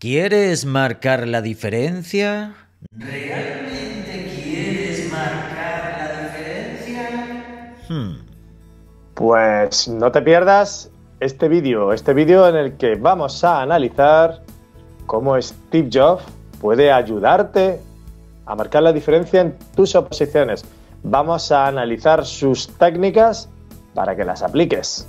¿Quieres marcar la diferencia? ¿Realmente quieres marcar la diferencia? Hmm. Pues no te pierdas este vídeo, este vídeo en el que vamos a analizar cómo Steve Jobs puede ayudarte a marcar la diferencia en tus oposiciones. Vamos a analizar sus técnicas para que las apliques.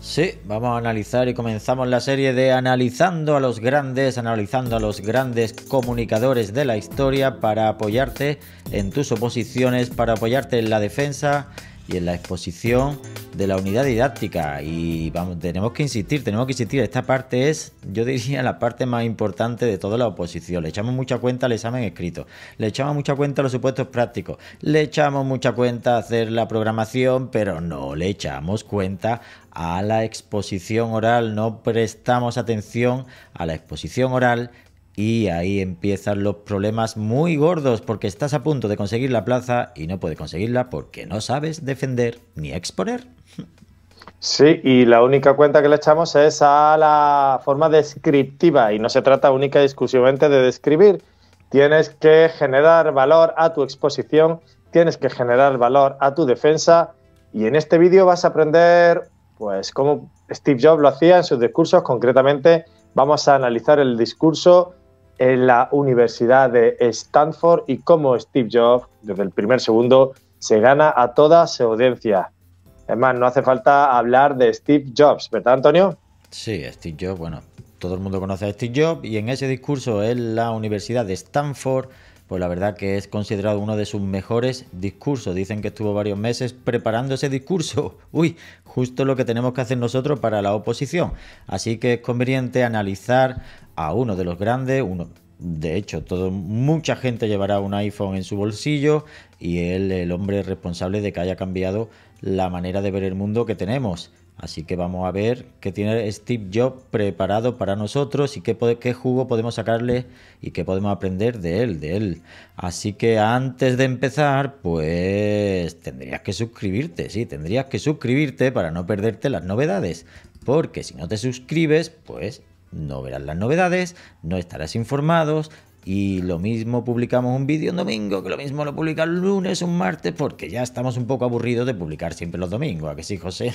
Sí, vamos a analizar y comenzamos la serie de analizando a los grandes, analizando a los grandes comunicadores de la historia para apoyarte en tus oposiciones, para apoyarte en la defensa y en la exposición de la unidad didáctica. Y vamos, tenemos que insistir, tenemos que insistir. Esta parte es, yo diría, la parte más importante de toda la oposición. Le echamos mucha cuenta al examen escrito, le echamos mucha cuenta a los supuestos prácticos, le echamos mucha cuenta a hacer la programación, pero no le echamos cuenta a la exposición oral, no prestamos atención a la exposición oral y ahí empiezan los problemas muy gordos porque estás a punto de conseguir la plaza y no puedes conseguirla porque no sabes defender ni exponer. Sí, y la única cuenta que le echamos es a la forma descriptiva y no se trata única y exclusivamente de describir. Tienes que generar valor a tu exposición, tienes que generar valor a tu defensa y en este vídeo vas a aprender pues cómo Steve Jobs lo hacía en sus discursos, concretamente vamos a analizar el discurso en la Universidad de Stanford y cómo Steve Jobs, desde el primer segundo, se gana a toda su audiencia. Es más, no hace falta hablar de Steve Jobs, ¿verdad, Antonio? Sí, Steve Jobs, bueno, todo el mundo conoce a Steve Jobs y en ese discurso en la Universidad de Stanford pues la verdad que es considerado uno de sus mejores discursos. Dicen que estuvo varios meses preparando ese discurso. Uy, justo lo que tenemos que hacer nosotros para la oposición. Así que es conveniente analizar a uno de los grandes, uno, de hecho, mucha gente llevará un iPhone en su bolsillo y él el hombre responsable de que haya cambiado la manera de ver el mundo que tenemos. Así que vamos a ver qué tiene Steve Jobs preparado para nosotros y qué, jugo podemos sacarle y qué podemos aprender de él, de él. Así que antes de empezar, pues tendrías que suscribirte, sí, tendrías que suscribirte para no perderte las novedades. Porque si no te suscribes, pues no verás las novedades, no estarás informados, y lo mismo publicamos un vídeo un domingo, que lo mismo lo publica el lunes, un martes, porque ya estamos un poco aburridos de publicar siempre los domingos, ¿a que sí, José?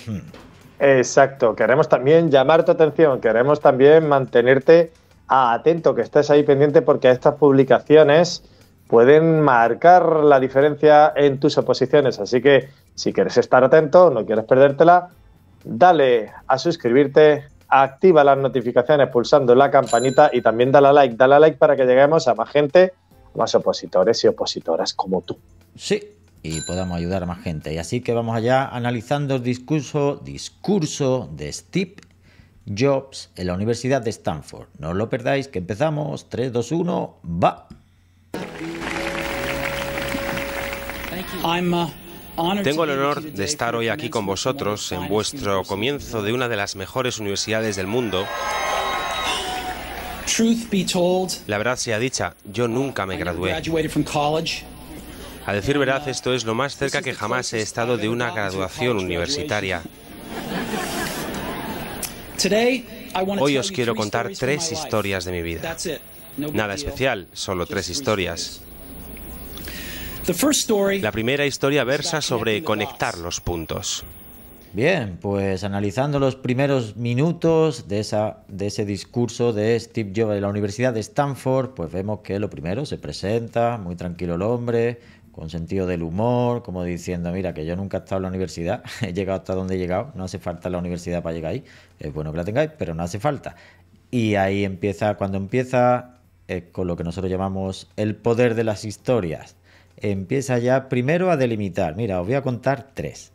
Exacto, queremos también llamar tu atención, queremos también mantenerte atento, que estés ahí pendiente porque estas publicaciones pueden marcar la diferencia en tus oposiciones. Así que si quieres estar atento, no quieres perdértela, dale a suscribirte activa las notificaciones pulsando la campanita y también dale a like, dale like para que lleguemos a más gente, más opositores y opositoras como tú. Sí, y podamos ayudar a más gente. Y así que vamos allá analizando el discurso, discurso de Steve Jobs en la Universidad de Stanford. No lo perdáis, que empezamos. 3, 2, 1, va. Uh, tengo el honor de estar hoy aquí con vosotros en vuestro comienzo de una de las mejores universidades del mundo. La verdad sea dicha, yo nunca me gradué. A decir verdad, uh, esto es lo más cerca que jamás he estado de una graduación universitaria. Hoy os quiero contar tres historias de mi vida. Nada especial, solo tres historias. La primera historia versa sobre conectar los puntos. Bien, pues analizando los primeros minutos de, esa, de ese discurso de Steve Jobs de la Universidad de Stanford, pues vemos que lo primero se presenta, muy tranquilo el hombre, con sentido del humor, como diciendo, mira, que yo nunca he estado en la universidad, he llegado hasta donde he llegado, no hace falta la universidad para llegar ahí, es bueno que la tengáis, pero no hace falta. Y ahí empieza, cuando empieza, con lo que nosotros llamamos el poder de las historias empieza ya primero a delimitar. Mira, os voy a contar tres.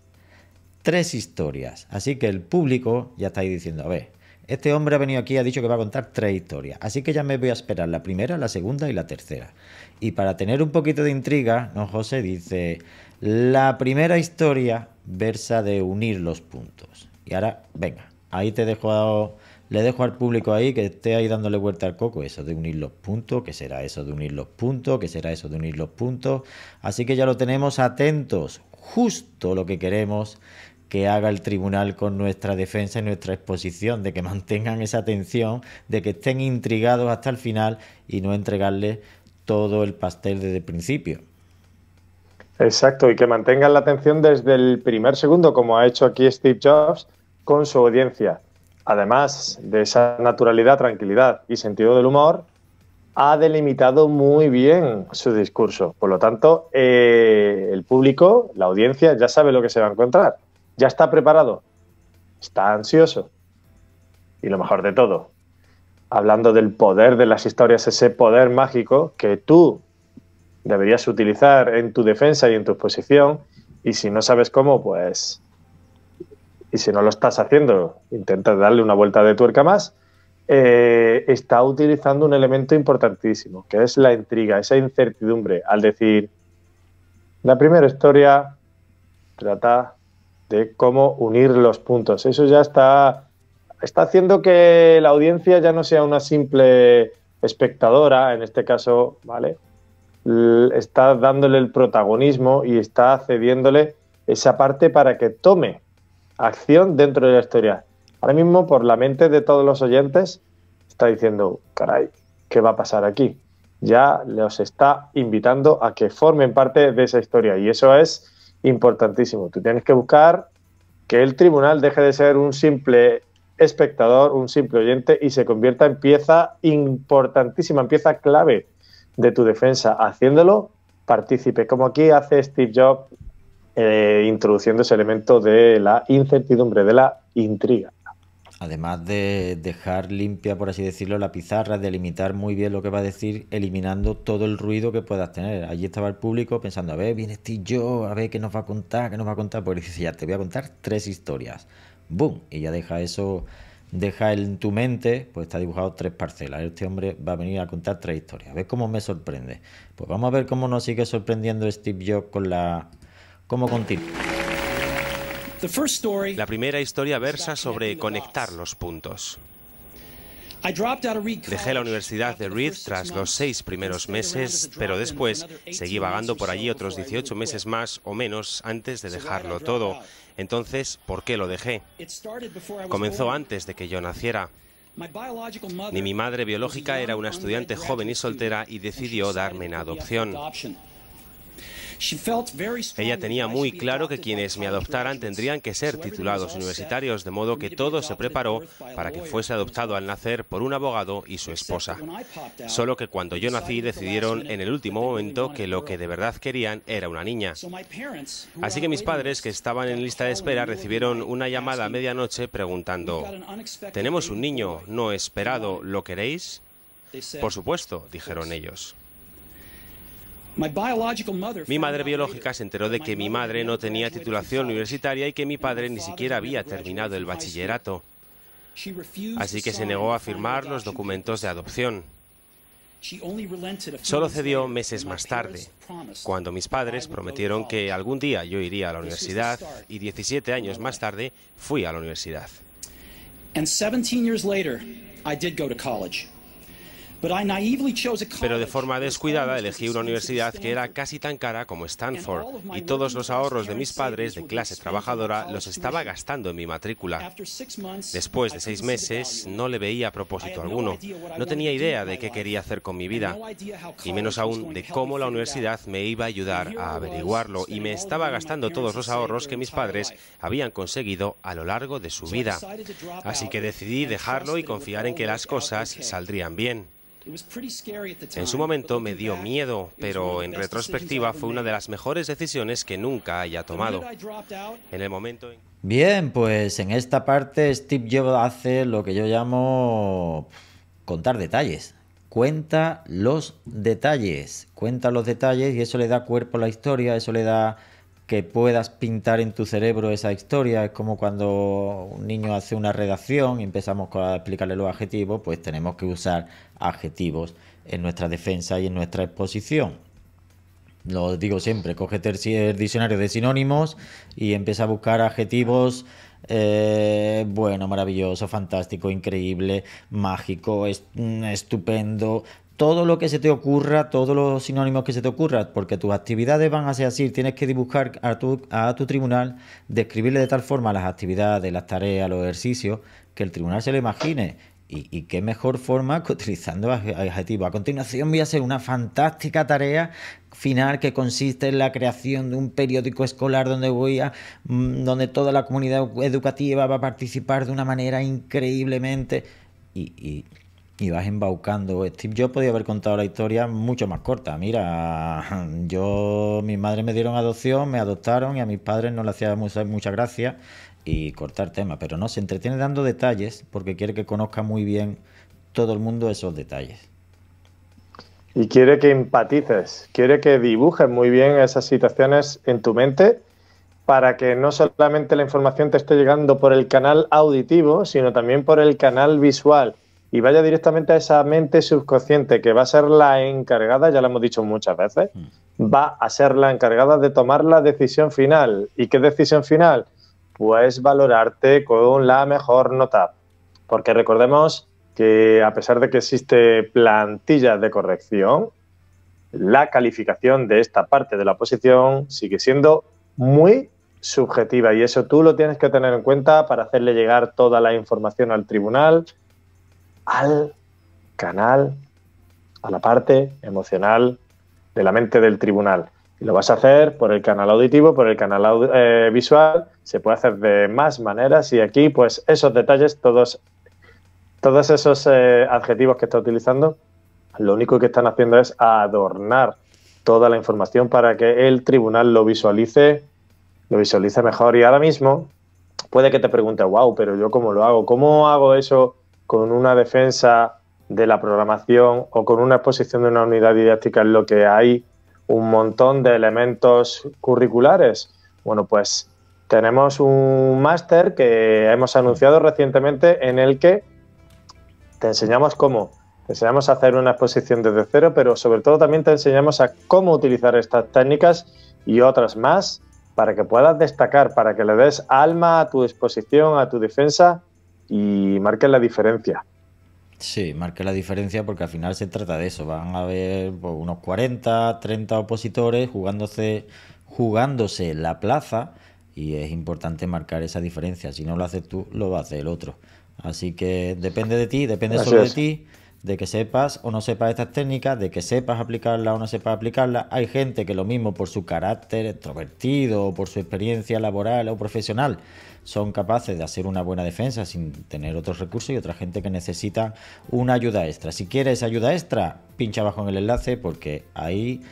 Tres historias. Así que el público ya está ahí diciendo, a ver, este hombre ha venido aquí y ha dicho que va a contar tres historias. Así que ya me voy a esperar la primera, la segunda y la tercera. Y para tener un poquito de intriga, don José dice, la primera historia versa de unir los puntos. Y ahora, venga, ahí te dejo le dejo al público ahí que esté ahí dándole vuelta al coco. Eso de unir los puntos, que será eso de unir los puntos, que será eso de unir los puntos. Así que ya lo tenemos atentos. Justo lo que queremos que haga el tribunal con nuestra defensa y nuestra exposición, de que mantengan esa atención, de que estén intrigados hasta el final y no entregarles todo el pastel desde el principio. Exacto, y que mantengan la atención desde el primer segundo, como ha hecho aquí Steve Jobs con su audiencia además de esa naturalidad, tranquilidad y sentido del humor, ha delimitado muy bien su discurso. Por lo tanto, eh, el público, la audiencia, ya sabe lo que se va a encontrar. Ya está preparado. Está ansioso. Y lo mejor de todo, hablando del poder de las historias, ese poder mágico que tú deberías utilizar en tu defensa y en tu exposición. Y si no sabes cómo, pues y si no lo estás haciendo, intenta darle una vuelta de tuerca más. Eh, está utilizando un elemento importantísimo, que es la intriga, esa incertidumbre, al decir, la primera historia trata de cómo unir los puntos. Eso ya está, está haciendo que la audiencia ya no sea una simple espectadora, en este caso, ¿vale? Está dándole el protagonismo y está cediéndole esa parte para que tome acción dentro de la historia. Ahora mismo, por la mente de todos los oyentes, está diciendo, caray, ¿qué va a pasar aquí? Ya los está invitando a que formen parte de esa historia y eso es importantísimo. Tú tienes que buscar que el tribunal deje de ser un simple espectador, un simple oyente y se convierta en pieza importantísima, en pieza clave de tu defensa, haciéndolo partícipe, como aquí hace Steve Jobs eh, introduciendo ese elemento de la incertidumbre, de la intriga. Además de dejar limpia, por así decirlo, la pizarra, delimitar muy bien lo que va a decir, eliminando todo el ruido que puedas tener. Allí estaba el público pensando, a ver, viene Steve yo, a ver qué nos va a contar, qué nos va a contar. Pues dice, ya te voy a contar tres historias. ¡Bum! Y ya deja eso, deja en tu mente, pues está dibujado tres parcelas. Este hombre va a venir a contar tres historias. A ver cómo me sorprende. Pues vamos a ver cómo nos sigue sorprendiendo Steve Jobs con la como contigo. La primera historia versa sobre conectar los puntos. Dejé la Universidad de Reed tras los seis primeros meses, pero después seguí vagando por allí otros 18 meses más o menos antes de dejarlo todo. Entonces, ¿por qué lo dejé? Comenzó antes de que yo naciera. Ni mi madre biológica era una estudiante joven y soltera y decidió darme en adopción. Ella tenía muy claro que quienes me adoptaran tendrían que ser titulados universitarios, de modo que todo se preparó para que fuese adoptado al nacer por un abogado y su esposa. Solo que cuando yo nací decidieron en el último momento que lo que de verdad querían era una niña. Así que mis padres, que estaban en lista de espera, recibieron una llamada a medianoche preguntando, tenemos un niño no esperado, ¿lo queréis? Por supuesto, dijeron ellos. Mi madre biológica se enteró de que mi madre no tenía titulación universitaria y que mi padre ni siquiera había terminado el bachillerato. Así que se negó a firmar los documentos de adopción. Solo cedió meses más tarde, cuando mis padres prometieron que algún día yo iría a la universidad y 17 años más tarde fui a la universidad. Pero de forma descuidada elegí una universidad que era casi tan cara como Stanford y todos los ahorros de mis padres de clase trabajadora los estaba gastando en mi matrícula. Después de seis meses no le veía propósito alguno. No tenía idea de qué quería hacer con mi vida y menos aún de cómo la universidad me iba a ayudar a averiguarlo y me estaba gastando todos los ahorros que mis padres habían conseguido a lo largo de su vida. Así que decidí dejarlo y confiar en que las cosas saldrían bien. En su momento me dio miedo, pero en retrospectiva fue una de las mejores decisiones que nunca haya tomado. En el momento Bien, pues en esta parte Steve Jobs hace lo que yo llamo contar detalles. Cuenta los detalles, cuenta los detalles y eso le da cuerpo a la historia, eso le da que puedas pintar en tu cerebro esa historia. Es como cuando un niño hace una redacción y empezamos a explicarle los adjetivos, pues tenemos que usar adjetivos en nuestra defensa y en nuestra exposición. Lo digo siempre, coge el diccionario de sinónimos y empieza a buscar adjetivos eh, bueno, maravilloso, fantástico, increíble, mágico, mm, estupendo, todo lo que se te ocurra, todos los sinónimos que se te ocurran, porque tus actividades van a ser así, tienes que dibujar a tu, tribunal, describirle de tal forma las actividades, las tareas, los ejercicios, que el tribunal se lo imagine. Y, qué mejor forma que utilizando adjetivos. A continuación voy a hacer una fantástica tarea final que consiste en la creación de un periódico escolar donde voy a, mm, donde toda la comunidad educativa va a participar de una manera increíblemente. y y vas embaucando. Steve Yo podía haber contado la historia mucho más corta. Mira, yo, mis madres me dieron adopción, me adoptaron y a mis padres no le hacía mucha, mucha gracia y cortar temas, pero no, se entretiene dando detalles porque quiere que conozca muy bien todo el mundo esos detalles. Y quiere que empatices, quiere que dibujes muy bien esas situaciones en tu mente para que no solamente la información te esté llegando por el canal auditivo, sino también por el canal visual y vaya directamente a esa mente subconsciente que va a ser la encargada, ya lo hemos dicho muchas veces, mm. va a ser la encargada de tomar la decisión final. ¿Y qué decisión final? Pues valorarte con la mejor nota. Porque recordemos que a pesar de que existe ...plantilla de corrección, la calificación de esta parte de la oposición sigue siendo muy subjetiva y eso tú lo tienes que tener en cuenta para hacerle llegar toda la información al tribunal al canal, a la parte emocional de la mente del tribunal. Y lo vas a hacer por el canal auditivo, por el canal eh, visual, se puede hacer de más maneras y aquí pues esos detalles, todos, todos esos eh, adjetivos que está utilizando, lo único que están haciendo es adornar toda la información para que el tribunal lo visualice, lo visualice mejor. Y ahora mismo puede que te pregunte, wow, pero yo cómo lo hago, cómo hago eso con una defensa de la programación o con una exposición de una unidad didáctica en lo que hay un montón de elementos curriculares. Bueno, pues tenemos un máster que hemos anunciado recientemente en el que te enseñamos cómo. Te enseñamos a hacer una exposición desde cero, pero sobre todo también te enseñamos a cómo utilizar estas técnicas y otras más para que puedas destacar, para que le des alma a tu exposición, a tu defensa y marquen la diferencia. Sí, marca la diferencia porque al final se trata de eso. Van a haber pues, unos 40, 30 opositores jugándose, jugándose la plaza y es importante marcar esa diferencia. Si no lo haces tú, lo va a hacer el otro. Así que depende de ti, depende solo de ti de que sepas o no sepas estas técnicas, de que sepas aplicarlas o no sepas aplicarlas. Hay gente que lo mismo por su carácter extrovertido o por su experiencia laboral o profesional son capaces de hacer una buena defensa sin tener otros recursos y otra gente que necesita una ayuda extra. Si quieres ayuda extra, pincha abajo en el enlace porque ahí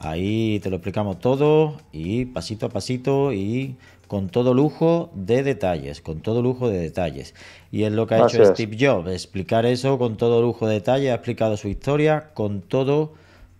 Ahí te lo explicamos todo y pasito a pasito y con todo lujo de detalles, con todo lujo de detalles. Y es lo que ha hecho Steve Jobs, explicar eso con todo lujo de detalles, ha explicado su historia con todo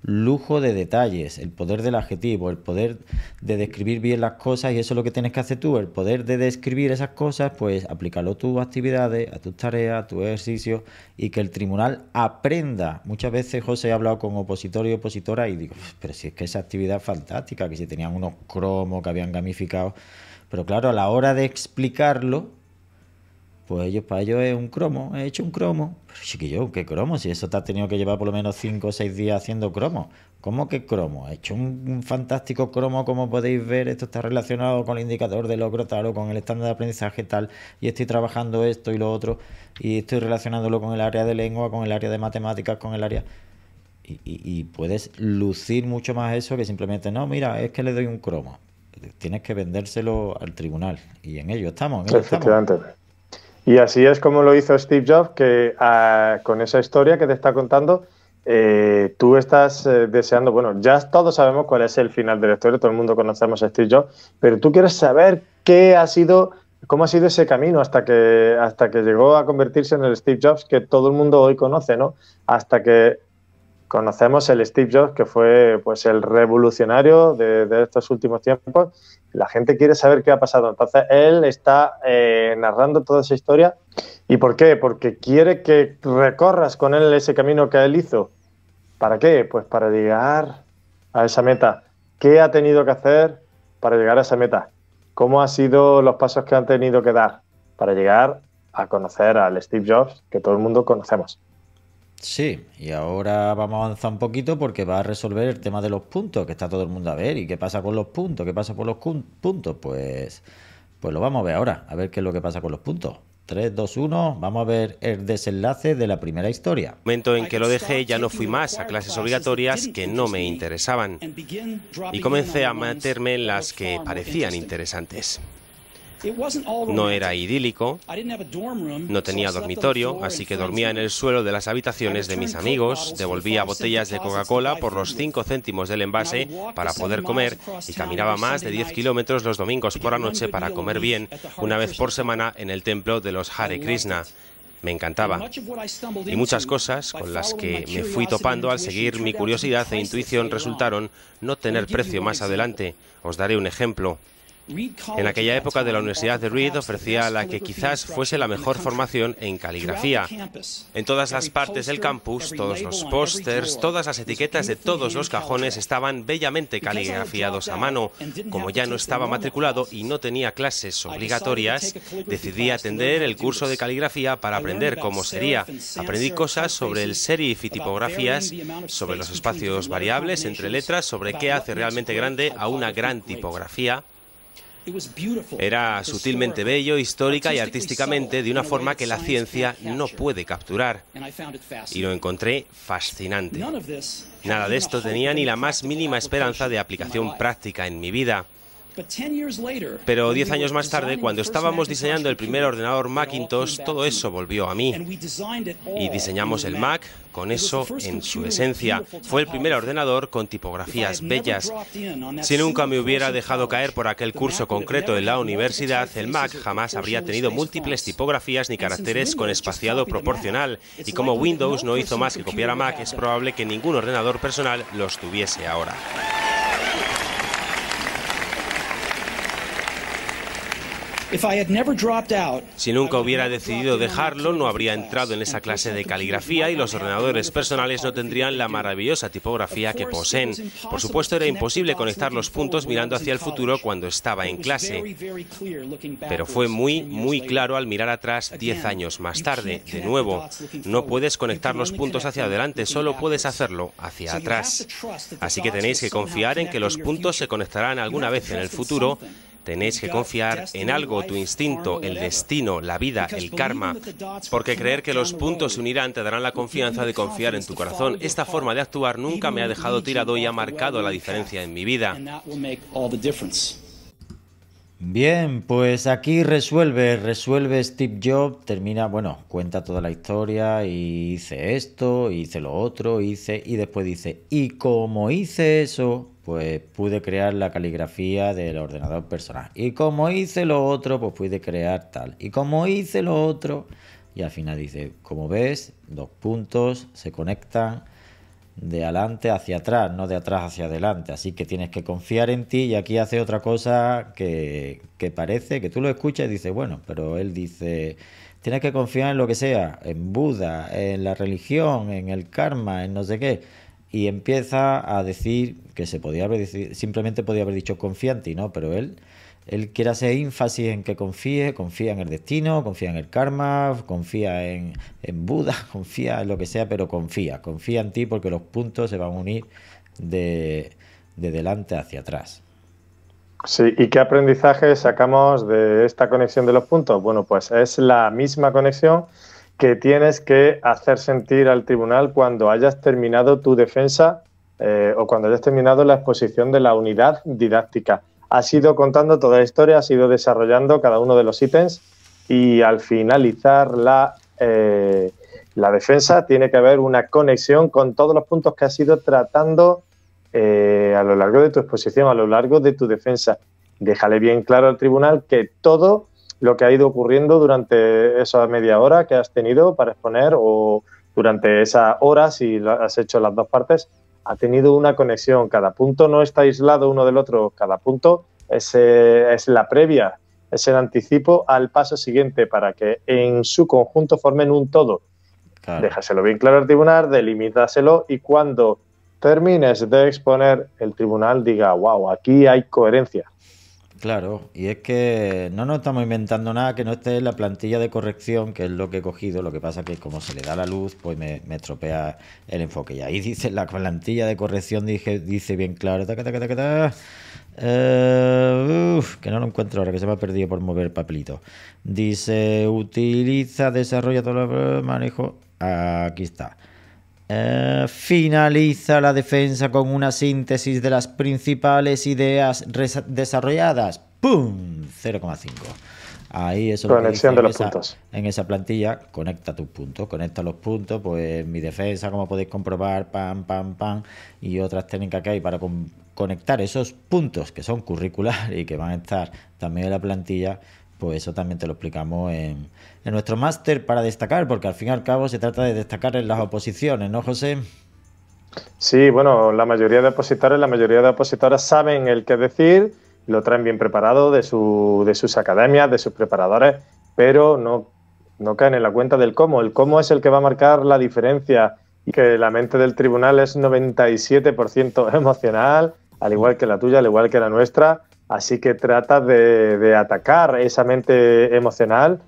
lujo de detalles, el poder del adjetivo, el poder de describir bien las cosas y eso es lo que tienes que hacer tú, el poder de describir esas cosas, pues aplicarlo a tus actividades, a tus tareas, a tus ejercicios y que el tribunal aprenda. Muchas veces José ha hablado con opositor y opositora... y digo, pero si es que esa actividad es fantástica, que si tenían unos cromos que habían gamificado, pero claro, a la hora de explicarlo, pues ellos, para ellos es un cromo, he hecho un cromo. Pero chiquillo, ¿qué cromo? Si eso te has tenido que llevar por lo menos 5 o 6 días haciendo cromo. ¿Cómo que cromo? He hecho un, fantástico cromo, como podéis ver. Esto está relacionado con el indicador de logro tal o con el estándar de aprendizaje tal. Y estoy trabajando esto y lo otro. Y estoy relacionándolo con el área de lengua, con el área de matemáticas, con el área... Y, y puedes lucir mucho más eso que simplemente, no, mira, es que le doy un cromo. Tienes que vendérselo al tribunal. Y en ello estamos. En ello estamos. Y así es como lo hizo Steve Jobs, que ah, con esa historia que te está contando, eh, tú estás eh, deseando, bueno, ya todos sabemos cuál es el final de la historia, todo el mundo conocemos a Steve Jobs, pero tú quieres saber qué ha sido, cómo ha sido ese camino hasta que, hasta que llegó a convertirse en el Steve Jobs que todo el mundo hoy conoce, ¿no? Hasta que conocemos el Steve Jobs, que fue pues el revolucionario de estos últimos tiempos la gente quiere saber qué ha pasado. Entonces él está eh, narrando toda esa historia. ¿Y por qué? Porque quiere que recorras con él ese camino que él hizo. ¿Para qué? Pues para llegar a esa meta. ¿Qué ha tenido que hacer para llegar a esa meta? ¿Cómo han sido los pasos que han tenido que dar para llegar a conocer al Steve Jobs que todo el mundo conocemos? Sí, y ahora vamos a avanzar un poquito porque va a resolver el tema de los puntos, que está todo el mundo a ver, y qué pasa con los puntos, qué pasa por los puntos, pues, pues lo vamos a ver ahora, a ver qué es lo que pasa con los puntos. 3, 2, 1, vamos a ver el desenlace de la primera historia. momento en que lo dejé ya no fui más a clases obligatorias que no me interesaban y comencé a meterme en las que parecían interesantes. No era idílico, no tenía dormitorio, así que dormía en el suelo de las habitaciones de mis amigos, devolvía botellas de Coca-Cola por los 5 céntimos del envase para poder comer y caminaba más de 10 kilómetros los domingos por la noche para comer bien, una vez por semana en el templo de los Hare Krishna. Me encantaba. Y muchas cosas con las que me fui topando al seguir mi curiosidad e intuición resultaron no tener precio más adelante. Os daré un ejemplo. En aquella época de la Universidad de Reed ofrecía la que quizás fuese la mejor formación en caligrafía. En todas las partes del campus, todos los pósters, todas las etiquetas de todos los cajones estaban bellamente caligrafiados a mano. Como ya no estaba matriculado y no tenía clases obligatorias, decidí atender el curso de caligrafía para aprender cómo sería. Aprendí cosas sobre el serif y tipografías, sobre los espacios variables entre letras, sobre qué hace realmente grande a una gran tipografía. Era sutilmente bello, histórica y artísticamente de una forma que la ciencia no puede capturar. Y lo encontré fascinante. Nada de esto tenía ni la más mínima esperanza de aplicación práctica en mi vida. Pero diez años más tarde, cuando estábamos diseñando el primer ordenador Macintosh, todo eso volvió a mí. Y diseñamos el Mac con eso en su esencia. Fue el primer ordenador con tipografías bellas. Si nunca me hubiera dejado caer por aquel curso concreto en la universidad, el Mac jamás habría tenido múltiples tipografías ni caracteres con espaciado proporcional. Y como Windows no hizo más que copiar a Mac, es probable que ningún ordenador personal los tuviese ahora. Si nunca hubiera decidido dejarlo, no habría entrado en esa clase de caligrafía y los ordenadores personales no tendrían la maravillosa tipografía que poseen. Por supuesto, era imposible conectar los puntos mirando hacia el futuro cuando estaba en clase. Pero fue muy, muy claro al mirar atrás 10 años más tarde. De nuevo, no puedes conectar los puntos hacia adelante, solo puedes hacerlo hacia atrás. Así que tenéis que confiar en que los puntos se conectarán alguna vez en el futuro Tenéis que confiar en algo, tu instinto, el destino, la vida, el karma, porque creer que los puntos se unirán te darán la confianza de confiar en tu corazón. Esta forma de actuar nunca me ha dejado tirado y ha marcado la diferencia en mi vida. Bien, pues aquí resuelve, resuelve Steve Jobs, termina, bueno, cuenta toda la historia y hice esto, hice lo otro, hice y después dice, y cómo hice eso, pues pude crear la caligrafía del ordenador personal. Y como hice lo otro, pues pude crear tal. Y como hice lo otro, y al final dice, como ves, dos puntos se conectan de adelante hacia atrás, no de atrás hacia adelante. Así que tienes que confiar en ti y aquí hace otra cosa que, que parece que tú lo escuchas y dices, bueno, pero él dice, tienes que confiar en lo que sea, en Buda, en la religión, en el karma, en no sé qué y empieza a decir que se podía haber simplemente podía haber dicho confía en ti, ¿no? Pero él, él quiere hacer énfasis en que confíe, confía en el destino, confía en el karma, confía en, en Buda, confía en lo que sea, pero confía, confía en ti porque los puntos se van a unir de, de delante hacia atrás. Sí, ¿y qué aprendizaje sacamos de esta conexión de los puntos? Bueno, pues es la misma conexión que tienes que hacer sentir al tribunal cuando hayas terminado tu defensa eh, o cuando hayas terminado la exposición de la unidad didáctica. Has ido contando toda la historia, has ido desarrollando cada uno de los ítems y al finalizar la, eh, la defensa tiene que haber una conexión con todos los puntos que has ido tratando eh, a lo largo de tu exposición, a lo largo de tu defensa. Déjale bien claro al tribunal que todo lo que ha ido ocurriendo durante esa media hora que has tenido para exponer o durante esa hora, si has hecho las dos partes, ha tenido una conexión. Cada punto no está aislado uno del otro, cada punto es, eh, la previa, es el anticipo al paso siguiente para que en su conjunto formen un todo. Déjaselo bien claro al tribunal, delimítaselo y cuando termines de exponer, el tribunal diga, wow, aquí hay coherencia. Claro, y es que no nos estamos inventando nada que no esté en la plantilla de corrección, que es lo que he cogido. Lo que pasa que como se le da la luz, pues me, estropea el enfoque. Y ahí dice la plantilla de corrección, dije, dice bien claro, eh, que no lo encuentro ahora, que se me ha perdido por mover el papelito. Dice, utiliza, desarrolla todo el manejo. Aquí está. Eh, finaliza la defensa con una síntesis de las principales ideas desarrolladas. ¡Pum! 0,5. Ahí es lo que de los En esa plantilla, conecta tus puntos, conecta los puntos, pues mi defensa, como podéis comprobar, pam, pam, pam, y otras técnicas que hay para conectar esos puntos que son curriculares y que van a estar también en la plantilla pues eso también te lo explicamos en, nuestro máster para destacar, porque al fin y al cabo se trata de destacar en las oposiciones, ¿no, José? Sí, bueno, la mayoría de opositores, la mayoría de opositoras saben el qué decir, lo traen bien preparado de, su, de sus academias, de sus preparadores, pero no, no caen en la cuenta del cómo. El cómo es el que va a marcar la diferencia y que la mente del tribunal es 97% emocional, al igual que la tuya, al igual que la nuestra, Así que trata de, atacar esa mente emocional,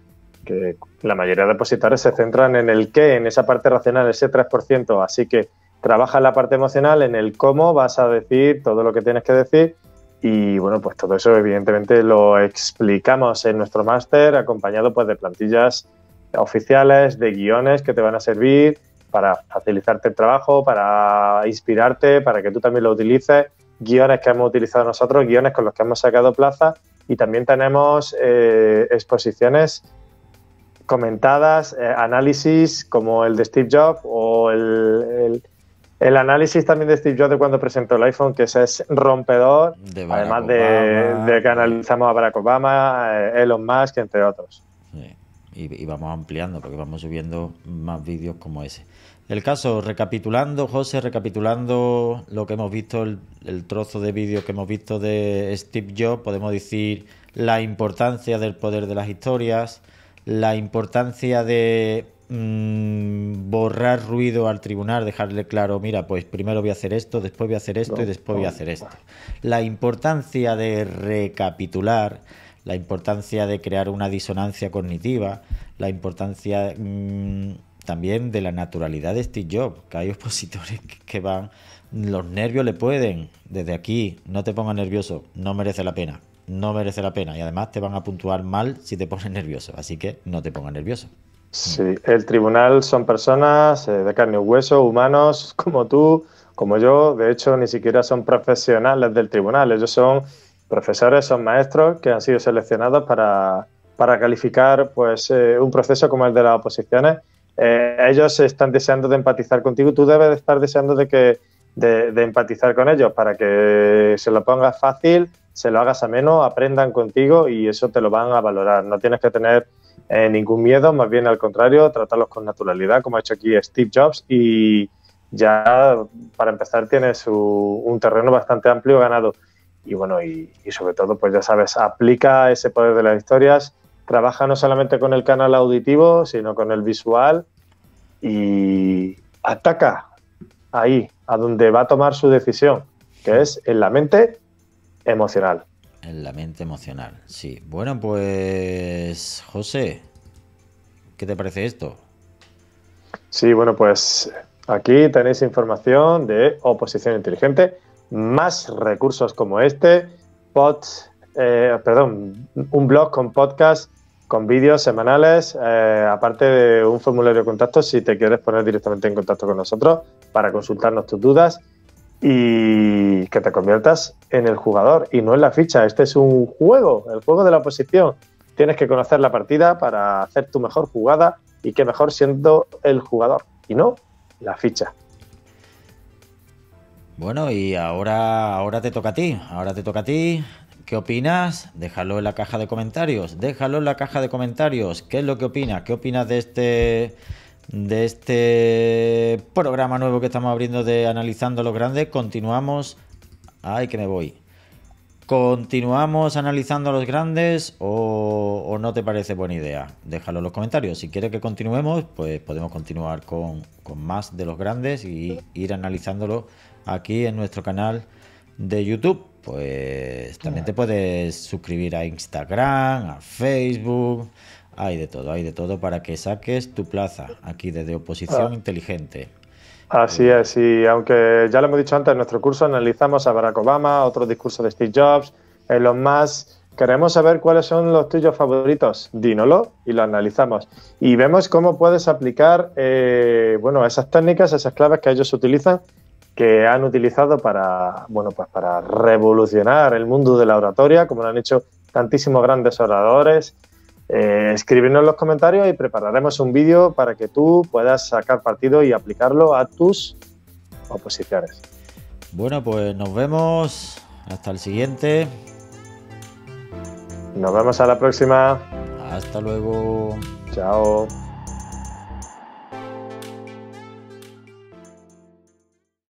que la mayoría de depositores se centran en el qué, en esa parte racional, ese 3%. Así que trabaja en la parte emocional, en el cómo vas a decir todo lo que tienes que decir. Y bueno, pues todo eso evidentemente lo explicamos en nuestro máster, acompañado pues de plantillas oficiales, de guiones que te van a servir para facilitarte el trabajo, para inspirarte, para que tú también lo utilices guiones que hemos utilizado nosotros, guiones con los que hemos sacado plaza y también tenemos eh, exposiciones comentadas, eh, análisis como el de Steve Jobs o el, el, análisis también de Steve Jobs de cuando presentó el iPhone, que ese es rompedor, además de, que analizamos a Barack Obama, eh, Elon Musk, entre otros. y vamos ampliando, porque vamos subiendo más vídeos como ese. El caso, recapitulando, José, recapitulando lo que hemos visto, el, trozo de vídeo que hemos visto de Steve Jobs, podemos decir la importancia del poder de las historias, la importancia de mm, borrar ruido al tribunal, dejarle claro, mira, pues primero voy a hacer esto, después voy a hacer esto y después voy a hacer esto. La importancia de recapitular, la importancia de crear una disonancia cognitiva, la importancia mm, también de la naturalidad de este Jobs, que hay opositores que van, los nervios le pueden, desde aquí, no te pongas nervioso, no merece la pena, no merece la pena y además te van a puntuar mal si te pones nervioso, así que no te pongas nervioso. Sí, el tribunal son personas eh, de carne y hueso, humanos como tú, como yo, de hecho ni siquiera son profesionales del tribunal, ellos son profesores, son maestros que han sido seleccionados para, para calificar pues, eh, un proceso como el de las oposiciones eh, ellos están deseando de empatizar contigo, tú debes estar deseando de que de, empatizar con ellos para que se lo pongas fácil, se lo hagas ameno, aprendan contigo y eso te lo van a valorar. No tienes que tener eh, ningún miedo, más bien al contrario, tratarlos con naturalidad, como ha hecho aquí Steve Jobs y ya para empezar ...tienes un terreno bastante amplio ganado. Y bueno, y, y sobre todo, pues ya sabes, aplica ese poder de las historias, trabaja no solamente con el canal auditivo, sino con el visual y ataca ahí, a donde va a tomar su decisión, que es en la mente emocional. En la mente emocional, sí. Bueno, pues José, ¿qué te parece esto? Sí, bueno, pues aquí tenéis información de oposición inteligente, más recursos como este, pod eh, perdón, un blog con podcast con vídeos semanales, eh, aparte de un formulario de contacto si te quieres poner directamente en contacto con nosotros para consultarnos tus dudas y que te conviertas en el jugador y no en la ficha. Este es un juego, el juego de la oposición. Tienes que conocer la partida para hacer tu mejor jugada y que mejor siendo el jugador y no la ficha. Bueno, y ahora, ahora te toca a ti, ahora te toca a ti ¿Qué opinas? Déjalo en la caja de comentarios. Déjalo en la caja de comentarios. ¿Qué es lo que opinas? ¿Qué opinas de este de este programa nuevo que estamos abriendo de analizando los grandes? Continuamos. Ay, que me voy. ¿Continuamos analizando a los grandes o, no te parece buena idea? Déjalo en los comentarios. Si quieres que continuemos, pues podemos continuar con, más de los grandes y ir analizándolo aquí en nuestro canal de YouTube. Pues también te puedes suscribir a Instagram, a Facebook, hay de todo, hay de todo para que saques tu plaza aquí desde oposición ah. inteligente. Así es, y aunque ya lo hemos dicho antes en nuestro curso, analizamos a Barack Obama, otro discurso de Steve Jobs, en los más, Queremos saber cuáles son los tuyos favoritos, dínolo y lo analizamos. Y vemos cómo puedes aplicar eh, bueno, esas técnicas, esas claves que ellos utilizan que han utilizado para, bueno, pues para revolucionar el mundo de la oratoria, como lo han hecho tantísimos grandes oradores. Eh, escribirnos en los comentarios y prepararemos un vídeo para que tú puedas sacar partido y aplicarlo a tus oposiciones. Bueno, pues nos vemos. Hasta el siguiente. Nos vemos a la próxima. Hasta luego. Chao.